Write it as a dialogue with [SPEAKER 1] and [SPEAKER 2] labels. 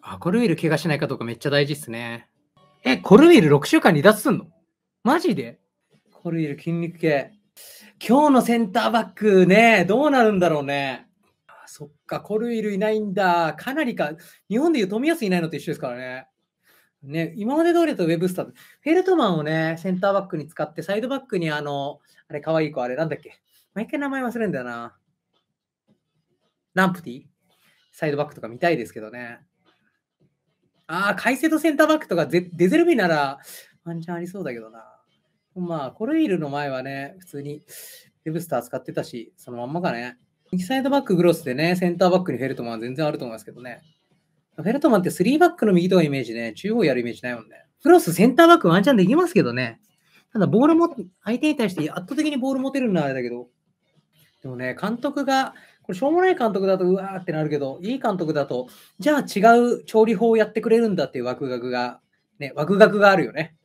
[SPEAKER 1] あ、コルウィル怪我しないかどうかめっちゃ大事っすね。え、コルウィル6週間離脱すんのマジでコルウィル筋肉系。今日のセンターバックね、どうなるんだろうね。あそっか、コルウィルいないんだ。かなりか。日本でいう富安いないのと一緒ですからね。ね、今まで通りだとウェブスター。フェルトマンをね、センターバックに使って、サイドバックにあの、あれ、可愛い子、あれ、なんだっけ。毎回名前忘れるんだよな。ランプティサイドバックとか見たいですけどね。ああ、カイセドセンターバックとかデゼルビならワンチャンありそうだけどな。まあ、コルイルの前はね、普通にレブスター使ってたし、そのまんまかね。右サイドバックグロスでね、センターバックにフェルトマン全然あると思いますけどね。フェルトマンって3バックの右とかイメージね、中央やるイメージないもんね。クロスセンターバックワンチャンできますけどね。ただ、ボールも、相手に対して圧倒的にボール持てるのはあれだけど、でもね、監督が、これしょうもない監督だとうわーってなるけど、いい監督だと、じゃあ違う調理法をやってくれるんだっていうワククが、ね、ワククがあるよね。